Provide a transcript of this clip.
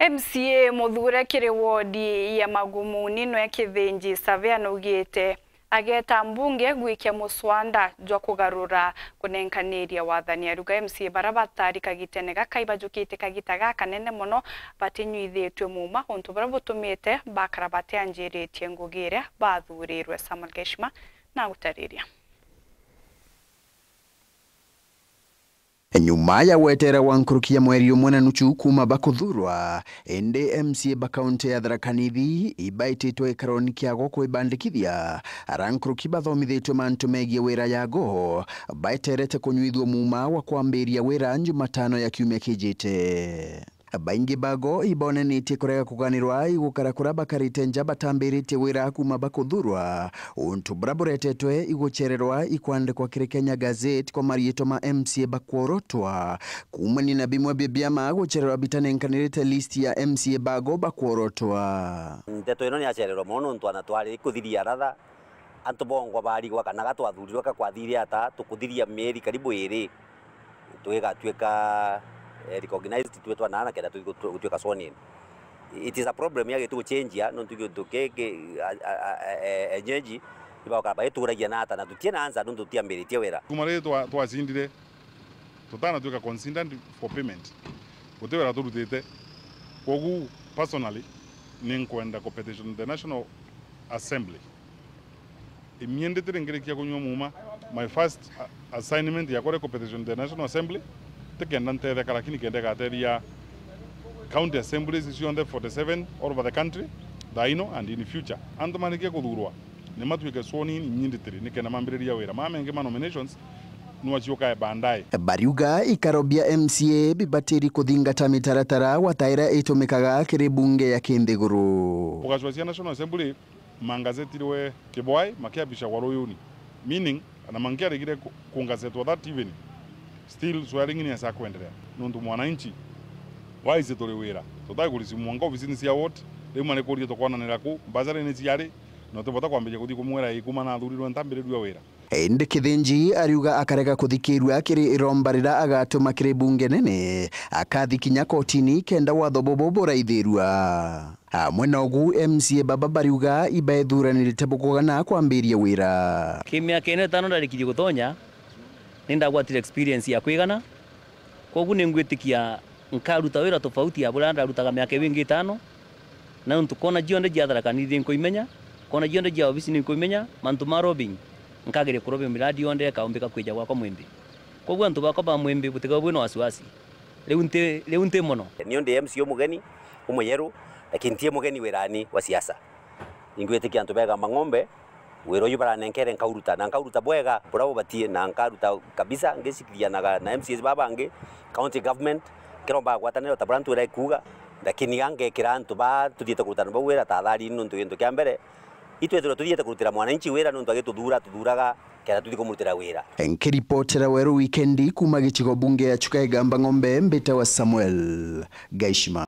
MCA muthure kiri wodi ya Magumuni no ekithinji Savea nugite ageta mbunge gwikia muswanda jwa kugarura kunenkaniria wathani aruga MCA bara batarika gitene gakaiba jukite kagita gakanene muno batinyuithitwe muma untu bara butumite bakara batianjiritie ngugire bathurirwe Samuel Geshma na gutariria nyuma ya wetera wa ya mweri umwe nuchuukuma bakuthurwa indi mca bakaunti ya tharakanithi ibaititwe ikaroni kiago kwibandikithia arankuruki bathomithitwe mantu megie wira ya ngoho baiterete kunyuithwo muma wa kwambiria wira njumatano ya kiumia kijite baingi bago ibonenetie kurega kuganirwa igukarakura bakarite nja batambirite wira kuma bakuthurwa untu bura buretetwe iguchererwa ikwandikwa kiri Kenya Gazette kwa marieto ma MCA bakworotwa kumani na bimwe bya byama guchererwa bitanenkanirite list ya MCA bago bakworotwa ndeto ino niachererwa mono ntu anatwari ikuthiria ratha antu bongwa barigwa kana gatwathurirwa kakwathire ata tukuthiria mieri karibu iri twigatuika Eh, recognized kada tu tu tutuika sonin it is a problem yage a no tuge tukeke enyeji ibakaba ituragia nata na tutiena ansa ndu tutiambiritie wira kumare twacindire tutana tuika considered for payment gutewira turutite kogu personally ninkwenda kupetition the national assembly imiendetire ngirikia kunywa muma my first uh, assignment yakore kupetition the national assembly taken and the Kalakini county assemblies 47 all over the country thaino and in future andu ma nominations Bariuga ikarobia MCA bibatiri kũthingata mĩtaratara wataĩra itumikaga kiri bunge ya kĩnthĩgũrũ ũgacua cia National Assembly mangazetirwe meaning na that evening still swala lingine yasa kuendelea nundu mwananchi waize tuli wira tutaki kulisimwa ngo ofisini cia wote rimwe ni kuria tukwananira ku bazare mbazarene ciari na tubota kwambiria kuthii kumwira ikuma na thurirwe ntambiririo wira indi kithinji ariuga akarega kuthikirwa akiri irombarira agatuma kiri bunge nene akathi kinya kotini kenda watho bobo buraithirwa hamwe na ugu mca baba bariuga iba ithuranirite bukugana kwambiria wira kimia kene tano ndarikirie gutonya nindagwatire experience ya kwigana koguo ni ngwitikia nkaruta wira tofauti ya buria ndarutaga miaka wingi tano na ntu kona jionde jia tharakanithie nkoimenya kona jionde jia obisi ni nkoimenya mantu ma robbing nkageria kurobia miradi yonde kaumbika kwija gwakwa mwimbi koguo antu bakwa ba mwimbi butiga bwino wasiwasi riu nti riu nti muno ni ndi MCO mugeni umwenyeru lakini tie mugeni wirani wa siasa ingwitikia antu bega mang'ombe wira uyu baranenkere nkauruta na nkauruta bwega buria batie na nkaruta kabisa ngicikirianaga na mcs baba babangi county government kirombaga gwatanira ta buria ntwira ikuga lakini angekira antu ba tuthiete kurutana bau wira tathari nuntu gintu kia mbere itwethirwo tuthiete kurutira mwananchi wira nuntu agituthura tuthuraga kenda tuthi kumurutira wira nkiripotera weru wikendi kuma gicigo bunge ya gamba ng'ombe mbita wa samuel gaishima